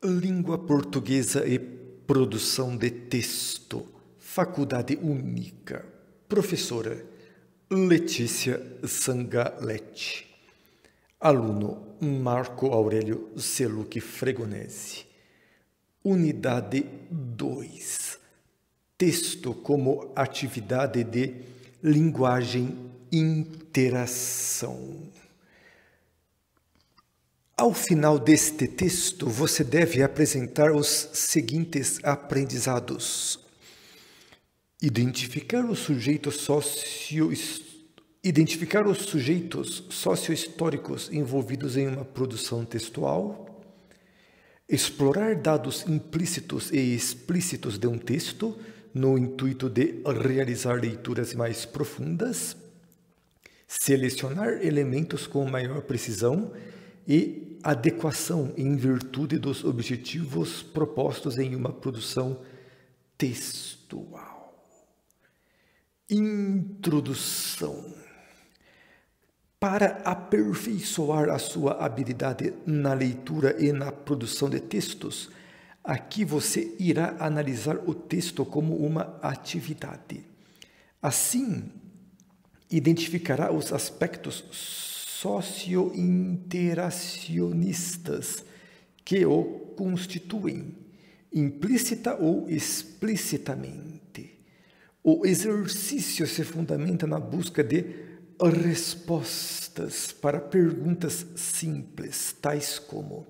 Língua Portuguesa e Produção de Texto, Faculdade Única. Professora Letícia Sangaletti. Aluno Marco Aurélio Seluc Fregonese. Unidade 2. Texto como atividade de linguagem interação. Ao final deste texto, você deve apresentar os seguintes aprendizados: identificar os sujeitos socio identificar os sujeitos sociohistóricos envolvidos em uma produção textual, explorar dados implícitos e explícitos de um texto no intuito de realizar leituras mais profundas, selecionar elementos com maior precisão e adequação em virtude dos objetivos propostos em uma produção textual. Introdução. Para aperfeiçoar a sua habilidade na leitura e na produção de textos, aqui você irá analisar o texto como uma atividade. Assim, identificará os aspectos socio-interacionistas que o constituem, implícita ou explicitamente. O exercício se fundamenta na busca de respostas para perguntas simples, tais como: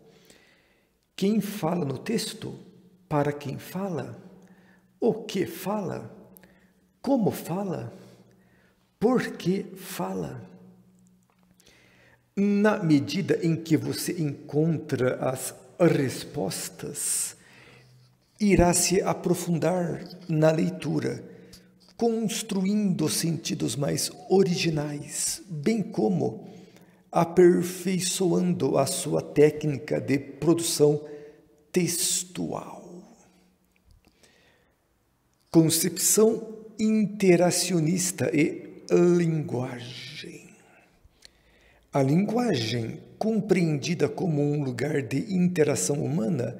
quem fala no texto? Para quem fala? O que fala? Como fala? Por que fala? na medida em que você encontra as respostas, irá se aprofundar na leitura, construindo sentidos mais originais, bem como aperfeiçoando a sua técnica de produção textual. Concepção interacionista e linguagem. A linguagem, compreendida como um lugar de interação humana,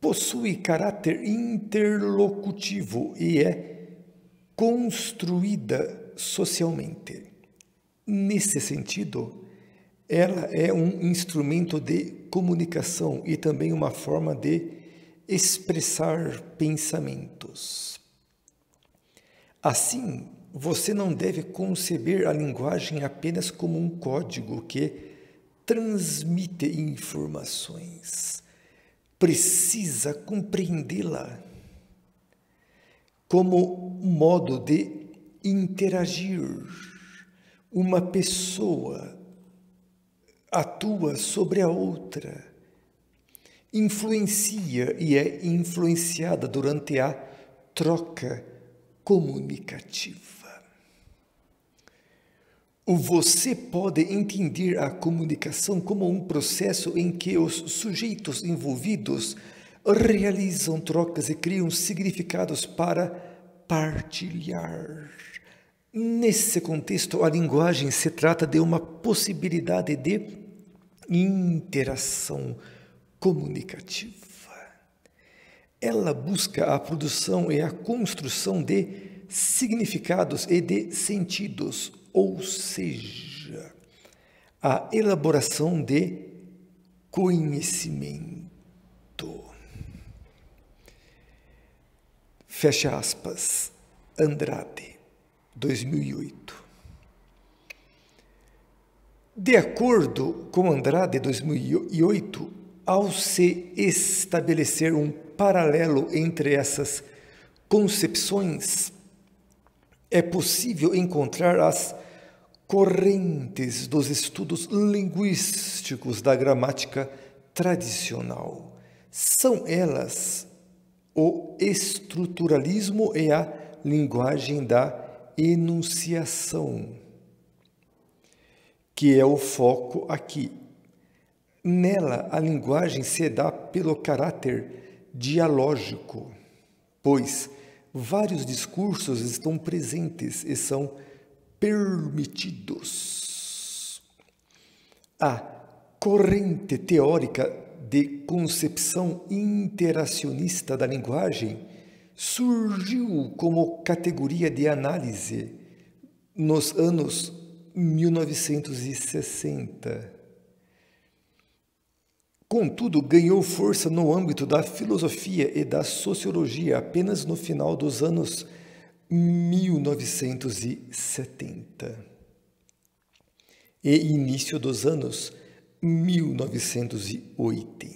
possui caráter interlocutivo e é construída socialmente. Nesse sentido, ela é um instrumento de comunicação e também uma forma de expressar pensamentos. Assim, você não deve conceber a linguagem apenas como um código que transmite informações. Precisa compreendê-la como um modo de interagir. Uma pessoa atua sobre a outra, influencia e é influenciada durante a troca comunicativa. O você pode entender a comunicação como um processo em que os sujeitos envolvidos realizam trocas e criam significados para partilhar. Nesse contexto, a linguagem se trata de uma possibilidade de interação comunicativa. Ela busca a produção e a construção de significados e de sentidos ou seja, a elaboração de conhecimento. Fecha aspas. Andrade, 2008. De acordo com Andrade, 2008, ao se estabelecer um paralelo entre essas concepções, é possível encontrar as correntes dos estudos linguísticos da gramática tradicional. São elas o estruturalismo e a linguagem da enunciação, que é o foco aqui. Nela, a linguagem se dá pelo caráter dialógico, pois vários discursos estão presentes e são permitidos. A corrente teórica de concepção interacionista da linguagem surgiu como categoria de análise nos anos 1960. Contudo, ganhou força no âmbito da filosofia e da sociologia apenas no final dos anos 1970 e início dos anos 1980.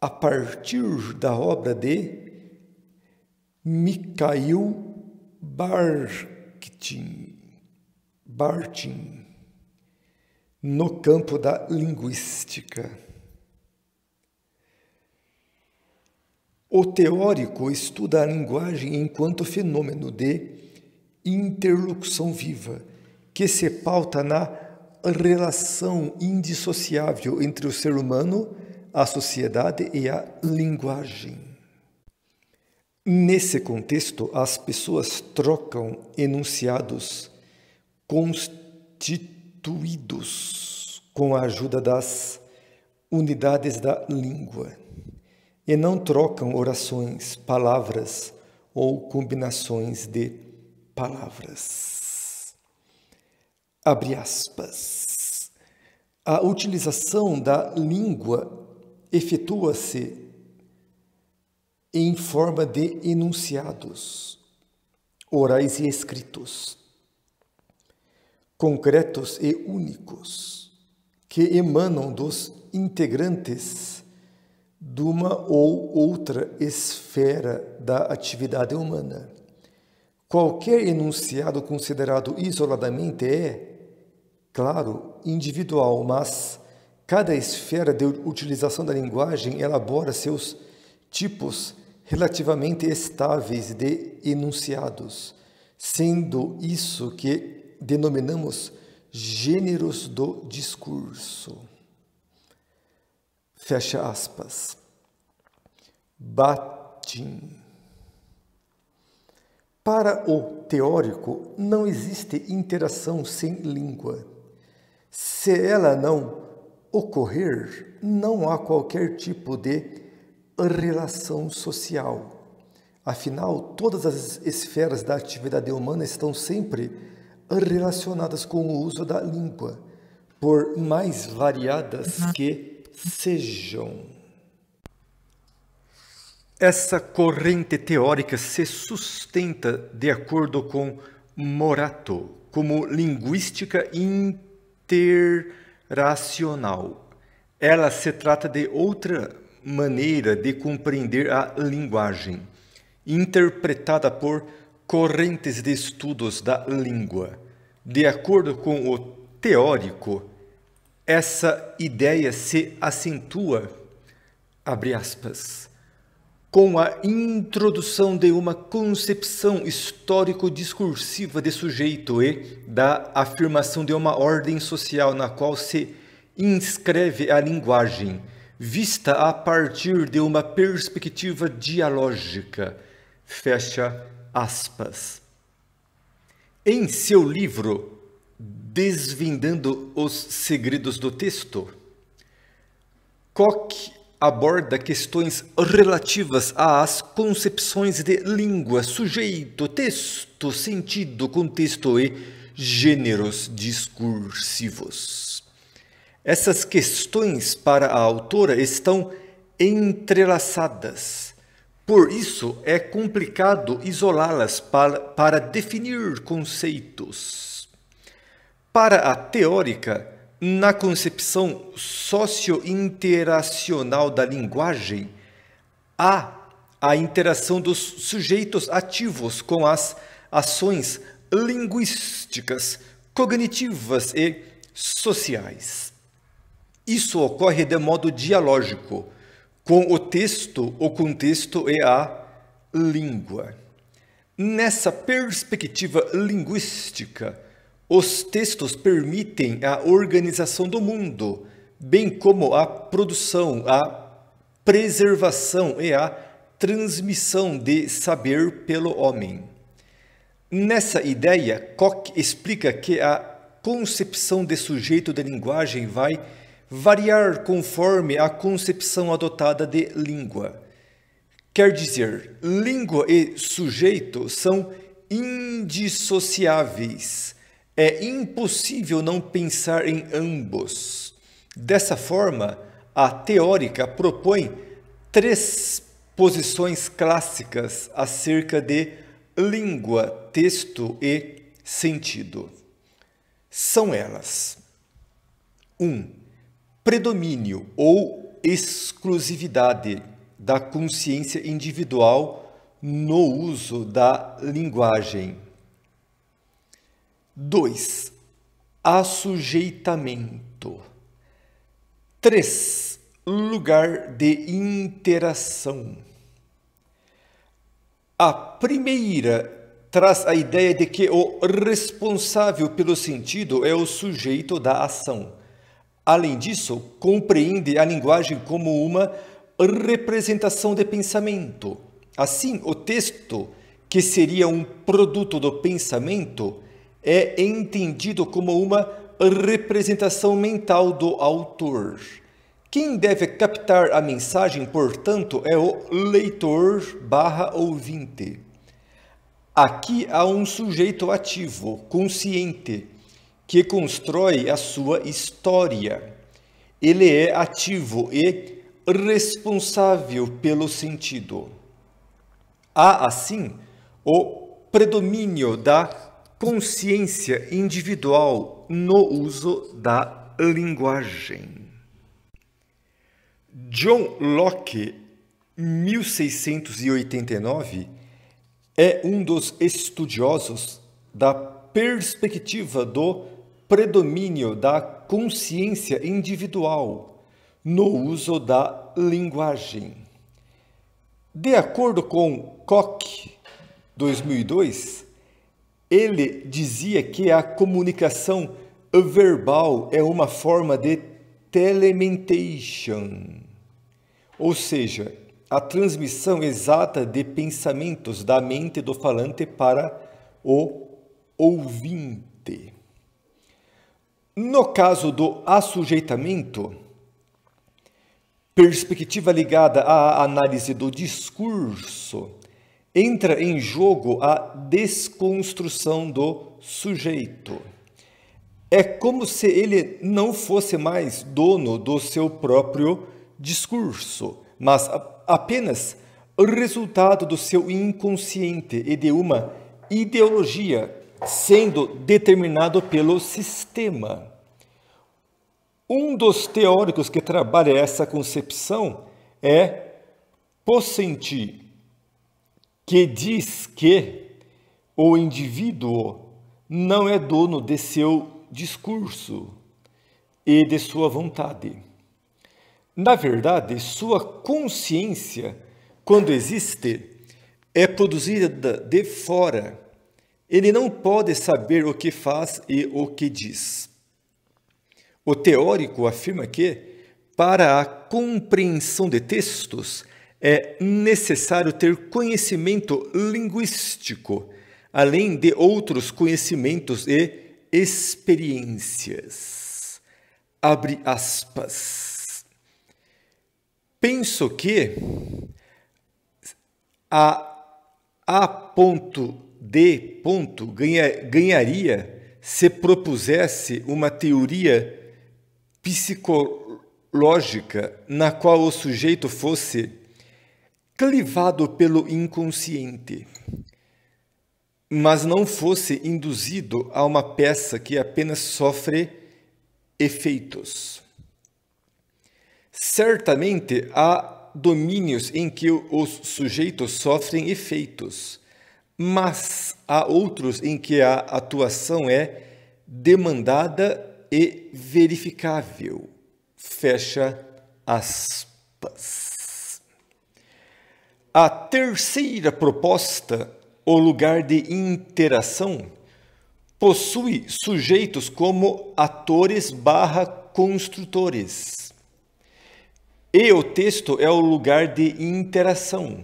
A partir da obra de Mikhail Bartin Bartin no campo da linguística. O teórico estuda a linguagem enquanto fenômeno de interlocução viva, que se pauta na relação indissociável entre o ser humano, a sociedade e a linguagem. Nesse contexto, as pessoas trocam enunciados constituídos com a ajuda das unidades da língua e não trocam orações, palavras ou combinações de palavras. Abre aspas. A utilização da língua efetua-se em forma de enunciados, orais e escritos, concretos e únicos, que emanam dos integrantes de uma ou outra esfera da atividade humana. Qualquer enunciado considerado isoladamente é, claro, individual, mas cada esfera de utilização da linguagem elabora seus tipos relativamente estáveis de enunciados, sendo isso que denominamos gêneros do discurso fecha aspas, Batim Para o teórico, não existe interação sem língua. Se ela não ocorrer, não há qualquer tipo de relação social. Afinal, todas as esferas da atividade humana estão sempre relacionadas com o uso da língua, por mais variadas que sejam. Essa corrente teórica se sustenta, de acordo com Morato, como linguística interracional. Ela se trata de outra maneira de compreender a linguagem, interpretada por correntes de estudos da língua. De acordo com o teórico, essa ideia se acentua, abre aspas, com a introdução de uma concepção histórico-discursiva de sujeito e da afirmação de uma ordem social na qual se inscreve a linguagem, vista a partir de uma perspectiva dialógica. Fecha aspas. Em seu livro Desvendando os segredos do texto, Koch aborda questões relativas às concepções de língua, sujeito, texto, sentido, contexto e gêneros discursivos. Essas questões para a autora estão entrelaçadas. Por isso, é complicado isolá-las para, para definir conceitos. Para a teórica, na concepção socio-interacional da linguagem, há a interação dos sujeitos ativos com as ações linguísticas, cognitivas e sociais. Isso ocorre de modo dialógico, com o texto, o contexto e a língua. Nessa perspectiva linguística, os textos permitem a organização do mundo, bem como a produção, a preservação e a transmissão de saber pelo homem. Nessa ideia, Koch explica que a concepção de sujeito da linguagem vai variar conforme a concepção adotada de língua. Quer dizer, língua e sujeito são indissociáveis é impossível não pensar em ambos. Dessa forma, a teórica propõe três posições clássicas acerca de língua, texto e sentido. São elas: 1. Um, predomínio ou exclusividade da consciência individual no uso da linguagem. 2. Assujeitamento. 3. Lugar de interação. A primeira traz a ideia de que o responsável pelo sentido é o sujeito da ação. Além disso, compreende a linguagem como uma representação de pensamento. Assim, o texto, que seria um produto do pensamento, é entendido como uma representação mental do autor. Quem deve captar a mensagem, portanto, é o leitor barra ouvinte. Aqui há um sujeito ativo, consciente, que constrói a sua história. Ele é ativo e responsável pelo sentido. Há, assim, o predomínio da consciência individual no uso da linguagem. John Locke, 1689, é um dos estudiosos da perspectiva do predomínio da consciência individual no uso da linguagem. De acordo com Koch, 2002, ele dizia que a comunicação verbal é uma forma de telementation, ou seja, a transmissão exata de pensamentos da mente do falante para o ouvinte. No caso do assujeitamento, perspectiva ligada à análise do discurso, entra em jogo a desconstrução do sujeito. É como se ele não fosse mais dono do seu próprio discurso, mas apenas resultado do seu inconsciente e de uma ideologia sendo determinado pelo sistema. Um dos teóricos que trabalha essa concepção é Possenti, que diz que o indivíduo não é dono de seu discurso e de sua vontade. Na verdade, sua consciência, quando existe, é produzida de fora. Ele não pode saber o que faz e o que diz. O teórico afirma que, para a compreensão de textos, é necessário ter conhecimento linguístico, além de outros conhecimentos e experiências. Abre aspas. Penso que a A ponto D ponto ganha, ganharia se propusesse uma teoria psicológica na qual o sujeito fosse clivado pelo inconsciente, mas não fosse induzido a uma peça que apenas sofre efeitos. Certamente há domínios em que os sujeitos sofrem efeitos, mas há outros em que a atuação é demandada e verificável. Fecha aspas. A terceira proposta, o lugar de interação, possui sujeitos como atores barra construtores. E o texto é o lugar de interação.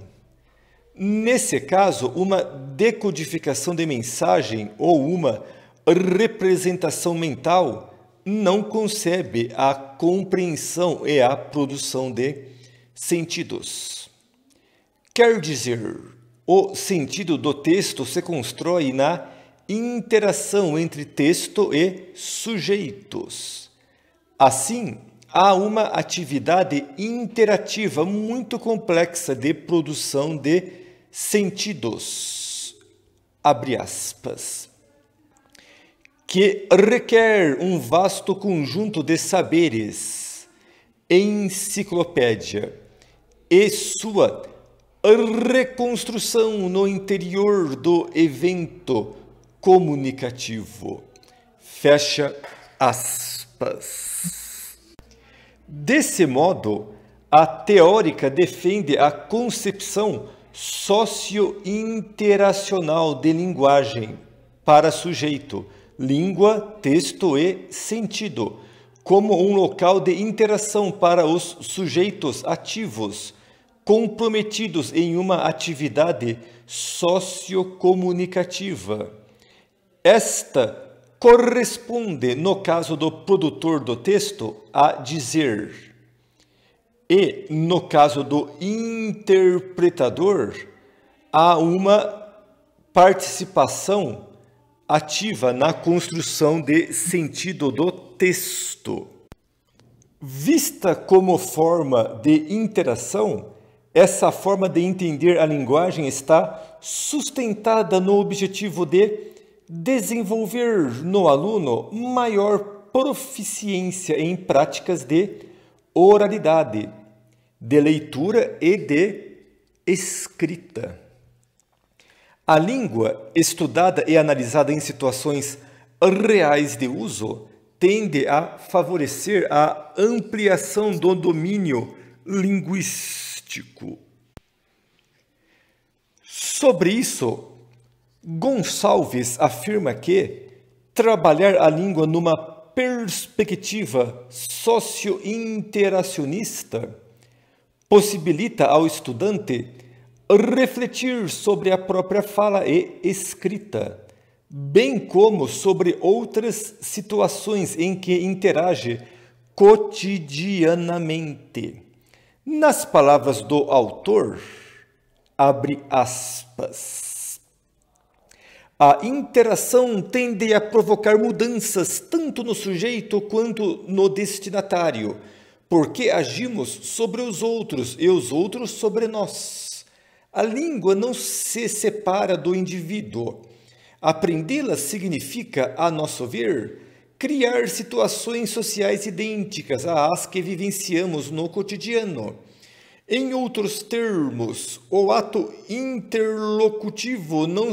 Nesse caso, uma decodificação de mensagem ou uma representação mental não concebe a compreensão e a produção de sentidos. Quer dizer, o sentido do texto se constrói na interação entre texto e sujeitos. Assim, há uma atividade interativa muito complexa de produção de sentidos. Abre aspas. Que requer um vasto conjunto de saberes, enciclopédia e sua reconstrução no interior do evento comunicativo. Fecha aspas. Desse modo, a teórica defende a concepção socio-interacional de linguagem para sujeito, língua, texto e sentido, como um local de interação para os sujeitos ativos comprometidos em uma atividade sociocomunicativa. Esta corresponde, no caso do produtor do texto, a dizer. E, no caso do interpretador, a uma participação ativa na construção de sentido do texto. Vista como forma de interação, essa forma de entender a linguagem está sustentada no objetivo de desenvolver no aluno maior proficiência em práticas de oralidade, de leitura e de escrita. A língua estudada e analisada em situações reais de uso tende a favorecer a ampliação do domínio linguístico místico. Sobre isso, Gonçalves afirma que trabalhar a língua numa perspectiva socio-interacionista possibilita ao estudante refletir sobre a própria fala e escrita, bem como sobre outras situações em que interage cotidianamente. Nas palavras do autor, abre aspas. A interação tende a provocar mudanças tanto no sujeito quanto no destinatário, porque agimos sobre os outros e os outros sobre nós. A língua não se separa do indivíduo. Aprendê-la significa, a nosso ver, criar situações sociais idênticas às que vivenciamos no cotidiano. Em outros termos, o ato interlocutivo não,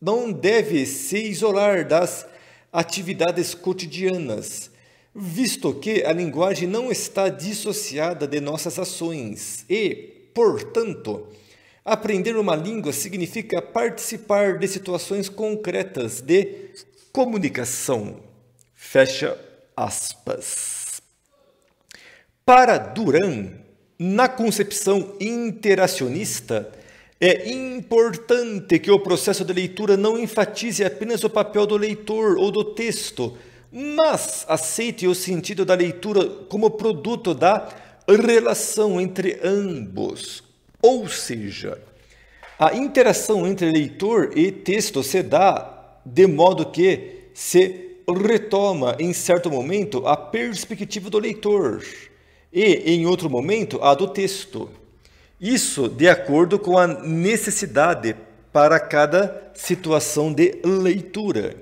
não deve se isolar das atividades cotidianas, visto que a linguagem não está dissociada de nossas ações e, portanto, aprender uma língua significa participar de situações concretas de comunicação. Fecha aspas. Para Duran, na concepção interacionista, é importante que o processo de leitura não enfatize apenas o papel do leitor ou do texto, mas aceite o sentido da leitura como produto da relação entre ambos. Ou seja, a interação entre leitor e texto se dá de modo que se retoma em certo momento a perspectiva do leitor e, em outro momento, a do texto. Isso de acordo com a necessidade para cada situação de leitura.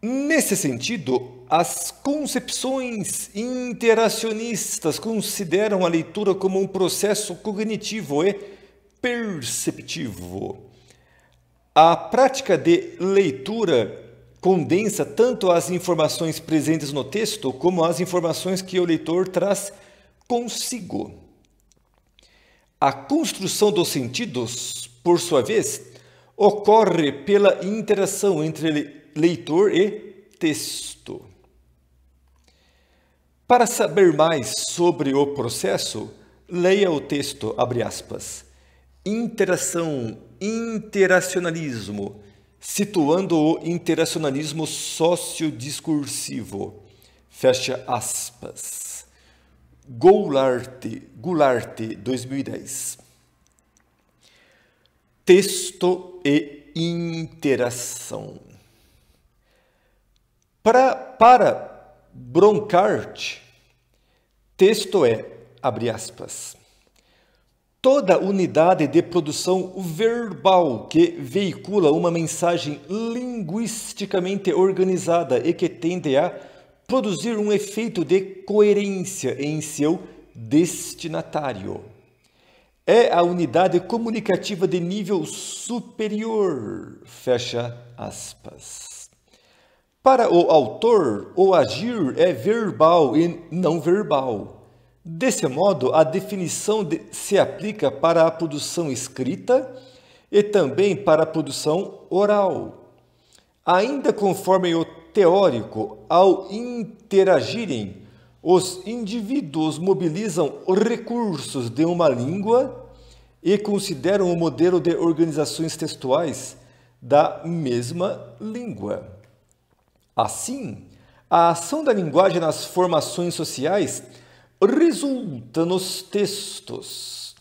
Nesse sentido, as concepções interacionistas consideram a leitura como um processo cognitivo e perceptivo. A prática de leitura condensa tanto as informações presentes no texto como as informações que o leitor traz consigo. A construção dos sentidos, por sua vez, ocorre pela interação entre leitor e texto. Para saber mais sobre o processo, leia o texto, abre aspas, interação, interacionalismo, situando o interacionalismo sociodiscursivo. Fecha aspas. Goulart, Goulart 2010. Texto e interação. Para para Broncart, texto é, abre aspas, Toda unidade de produção verbal que veicula uma mensagem linguisticamente organizada e que tende a produzir um efeito de coerência em seu destinatário. É a unidade comunicativa de nível superior. Fecha aspas. Para o autor, o agir é verbal e não verbal Desse modo, a definição de, se aplica para a produção escrita e também para a produção oral. Ainda conforme o teórico, ao interagirem, os indivíduos mobilizam recursos de uma língua e consideram o modelo de organizações textuais da mesma língua. Assim, a ação da linguagem nas formações sociais resulta nos textos.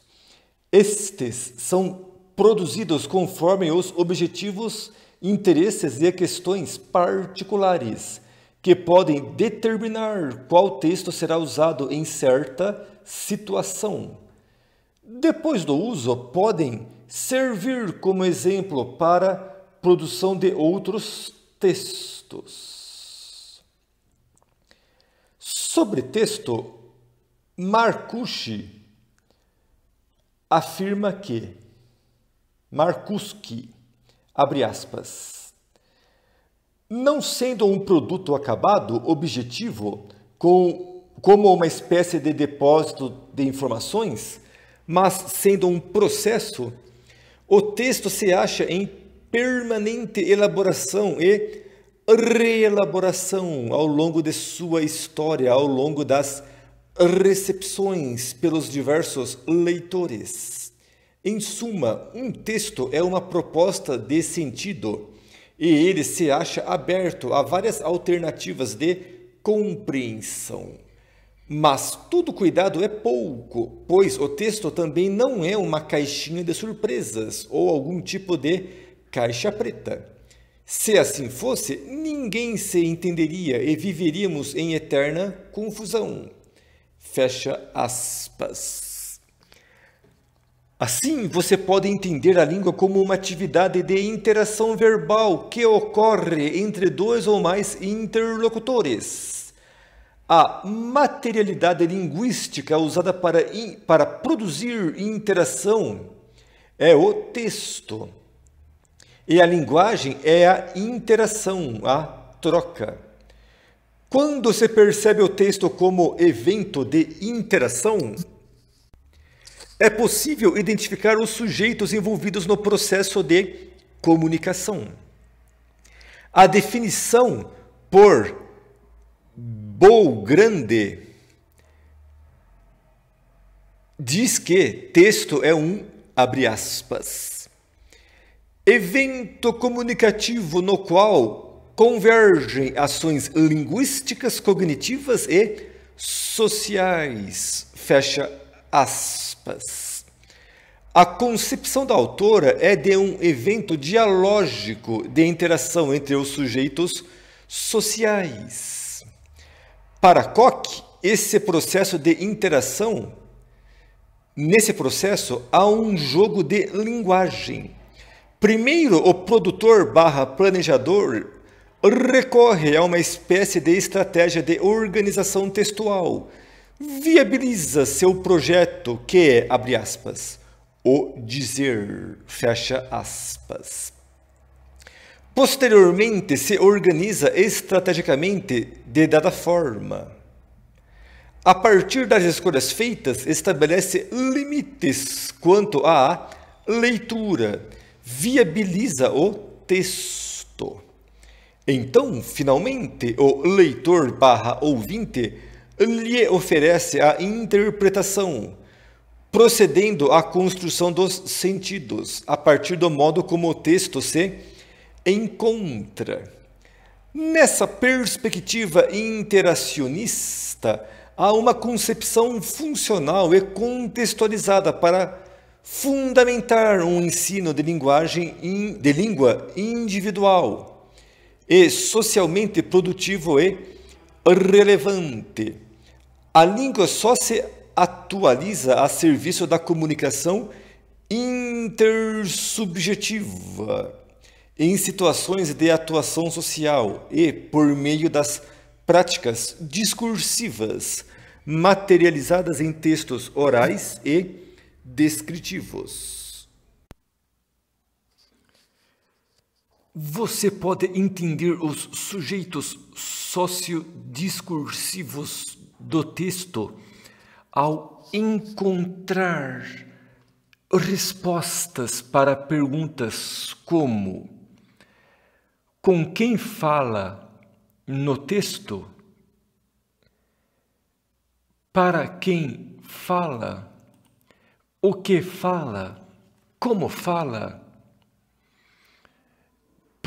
Estes são produzidos conforme os objetivos, interesses e questões particulares, que podem determinar qual texto será usado em certa situação. Depois do uso, podem servir como exemplo para produção de outros textos. Sobre texto, Marcucci afirma que Marcucci, abre aspas, não sendo um produto acabado objetivo com, como uma espécie de depósito de informações, mas sendo um processo, o texto se acha em permanente elaboração e reelaboração ao longo de sua história, ao longo das recepções pelos diversos leitores. Em suma, um texto é uma proposta de sentido e ele se acha aberto a várias alternativas de compreensão. Mas todo cuidado é pouco, pois o texto também não é uma caixinha de surpresas ou algum tipo de caixa preta. Se assim fosse, ninguém se entenderia e viveríamos em eterna confusão. Fecha aspas. Assim, você pode entender a língua como uma atividade de interação verbal que ocorre entre dois ou mais interlocutores. A materialidade linguística usada para, para produzir interação é o texto. E a linguagem é a interação, a troca. Quando se percebe o texto como evento de interação, é possível identificar os sujeitos envolvidos no processo de comunicação. A definição por Grande diz que texto é um, abre aspas, evento comunicativo no qual convergem ações linguísticas, cognitivas e sociais. Fecha aspas. A concepção da autora é de um evento dialógico de interação entre os sujeitos sociais. Para Koch, esse processo de interação, nesse processo há um jogo de linguagem. Primeiro, o produtor barra planejador recorre a uma espécie de estratégia de organização textual. Viabiliza seu projeto que é, abre aspas, o dizer, fecha aspas. Posteriormente, se organiza estrategicamente de dada forma. A partir das escolhas feitas, estabelece limites quanto à leitura, viabiliza o texto. Então, finalmente, o leitor barra ouvinte lhe oferece a interpretação, procedendo à construção dos sentidos a partir do modo como o texto se encontra. Nessa perspectiva interacionista, há uma concepção funcional e contextualizada para fundamentar um ensino de linguagem de língua individual e socialmente produtivo e relevante. A língua só se atualiza a serviço da comunicação intersubjetiva em situações de atuação social e por meio das práticas discursivas materializadas em textos orais e descritivos. Você pode entender os sujeitos sociodiscursivos do texto ao encontrar respostas para perguntas como: com quem fala no texto? Para quem fala? O que fala? Como fala?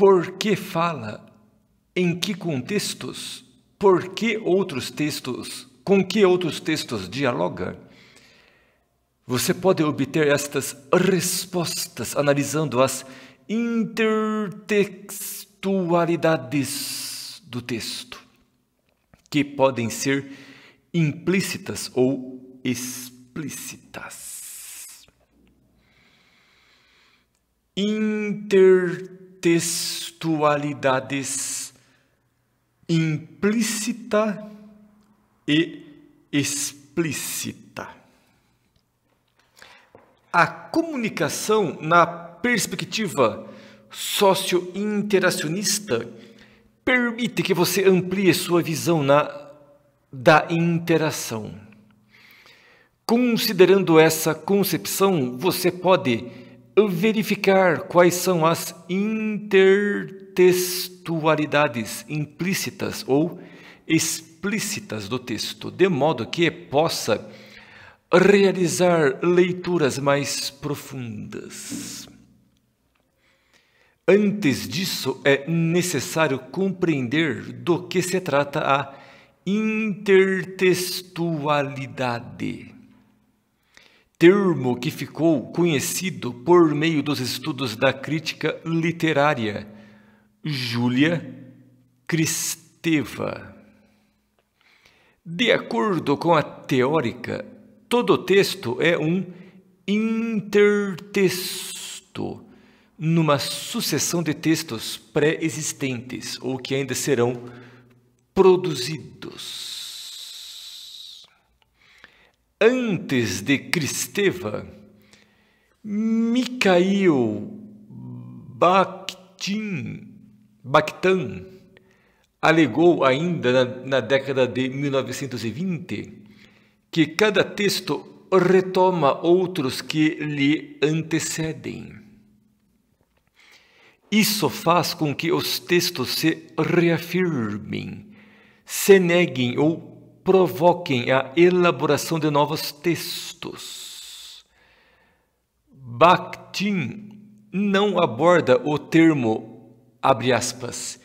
por que fala, em que contextos, por que outros textos, com que outros textos dialoga, você pode obter estas respostas analisando as intertextualidades do texto, que podem ser implícitas ou explícitas. Intertextualidades textualidades implícita e explícita. A comunicação na perspectiva socio-interacionista permite que você amplie sua visão na, da interação. Considerando essa concepção, você pode verificar quais são as intertextualidades implícitas ou explícitas do texto, de modo que possa realizar leituras mais profundas. Antes disso, é necessário compreender do que se trata a intertextualidade termo que ficou conhecido por meio dos estudos da crítica literária, Júlia Cristeva. De acordo com a teórica, todo texto é um intertexto, numa sucessão de textos pré-existentes ou que ainda serão produzidos antes de Cristeva, Mikhail Bakhtin, Bakhtan alegou ainda na, na década de 1920 que cada texto retoma outros que lhe antecedem. Isso faz com que os textos se reafirmem, se neguem ou provoquem a elaboração de novos textos. Bakhtin não aborda o termo, abre aspas,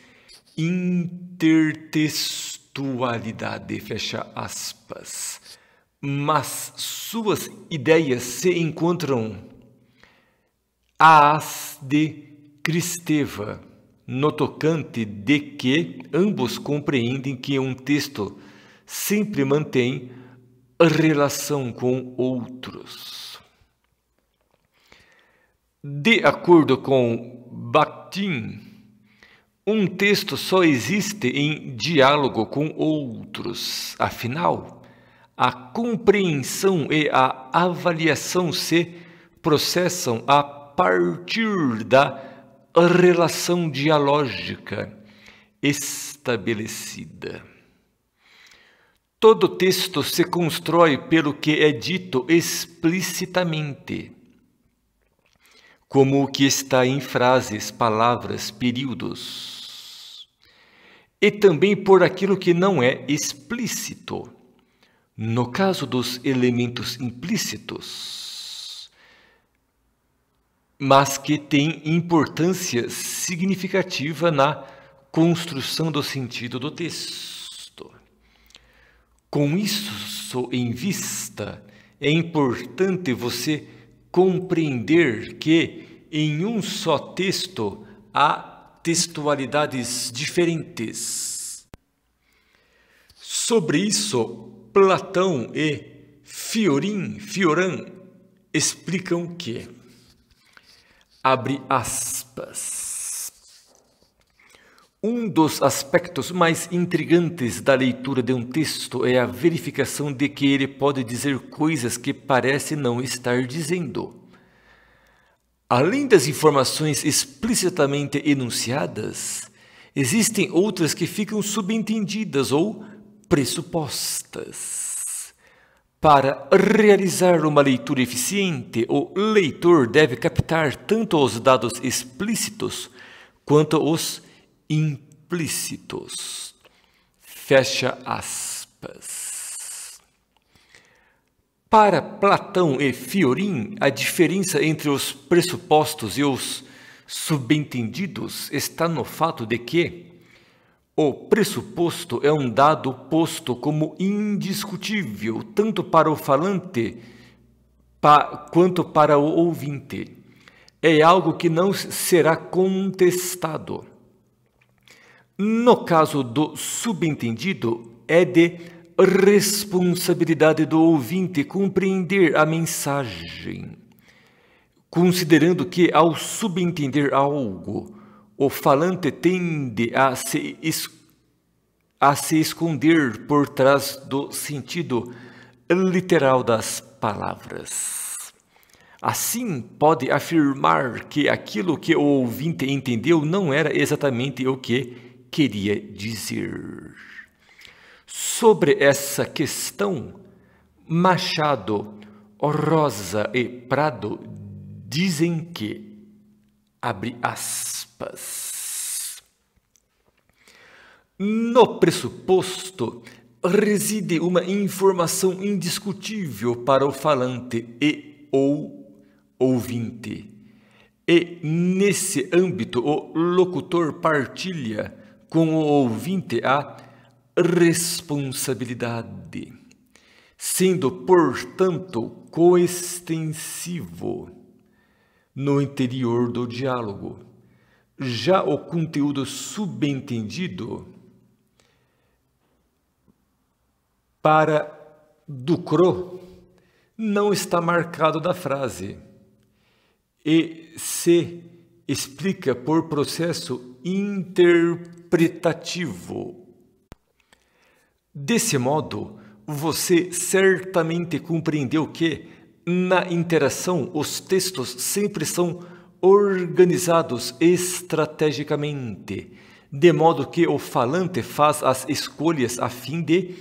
intertextualidade, fecha aspas, mas suas ideias se encontram às de Kristeva, no tocante de que ambos compreendem que um texto sempre mantém relação com outros. De acordo com Bakhtin, um texto só existe em diálogo com outros. Afinal, a compreensão e a avaliação se processam a partir da relação dialógica estabelecida. Todo texto se constrói pelo que é dito explicitamente, como o que está em frases, palavras, períodos, e também por aquilo que não é explícito. No caso dos elementos implícitos, mas que têm importância significativa na construção do sentido do texto. Com isso em vista, é importante você compreender que em um só texto há textualidades diferentes. Sobre isso, Platão e Fiorin Fioran explicam que abre aspas um dos aspectos mais intrigantes da leitura de um texto é a verificação de que ele pode dizer coisas que parece não estar dizendo. Além das informações explicitamente enunciadas, existem outras que ficam subentendidas ou pressupostas. Para realizar uma leitura eficiente, o leitor deve captar tanto os dados explícitos quanto os implícitos. Fecha aspas. Para Platão e Fiorin, a diferença entre os pressupostos e os subentendidos está no fato de que o pressuposto é um dado posto como indiscutível tanto para o falante pa, quanto para o ouvinte. É algo que não será contestado. No caso do subentendido, é de responsabilidade do ouvinte compreender a mensagem, considerando que, ao subentender algo, o falante tende a se, es a se esconder por trás do sentido literal das palavras. Assim, pode afirmar que aquilo que o ouvinte entendeu não era exatamente o que queria dizer. Sobre essa questão, Machado, Rosa e Prado dizem que, abre aspas, no pressuposto reside uma informação indiscutível para o falante e ou ouvinte. E nesse âmbito o locutor partilha com o ouvinte a responsabilidade, sendo, portanto, coextensivo no interior do diálogo. Já o conteúdo subentendido para Ducro não está marcado na frase e se explica por processo interpretativo interpretativo. Desse modo, você certamente compreendeu que, na interação, os textos sempre são organizados estrategicamente, de modo que o falante faz as escolhas a fim de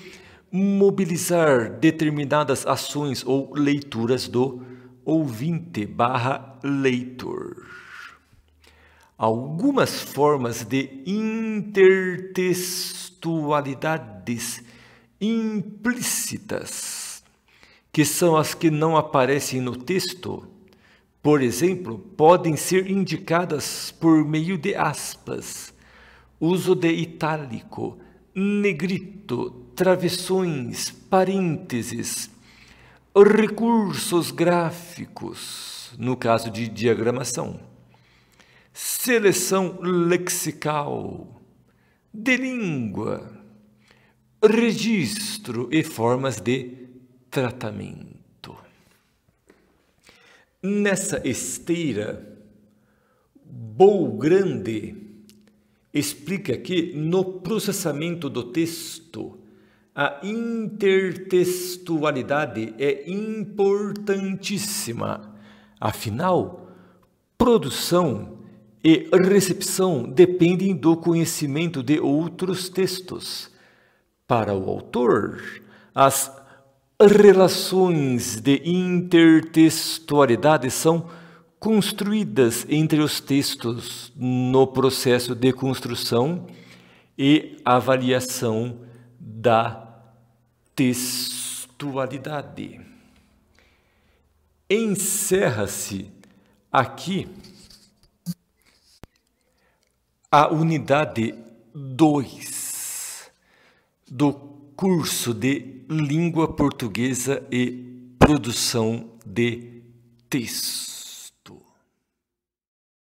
mobilizar determinadas ações ou leituras do ouvinte/leitor algumas formas de intertextualidades implícitas, que são as que não aparecem no texto, por exemplo, podem ser indicadas por meio de aspas, uso de itálico, negrito, travessões, parênteses, recursos gráficos, no caso de diagramação seleção lexical, de língua, registro e formas de tratamento. Nessa esteira, Bou Grande explica que no processamento do texto, a intertextualidade é importantíssima. Afinal, produção e recepção dependem do conhecimento de outros textos. Para o autor, as relações de intertextualidade são construídas entre os textos no processo de construção e avaliação da textualidade. Encerra-se aqui a unidade 2 do curso de Língua Portuguesa e Produção de Texto.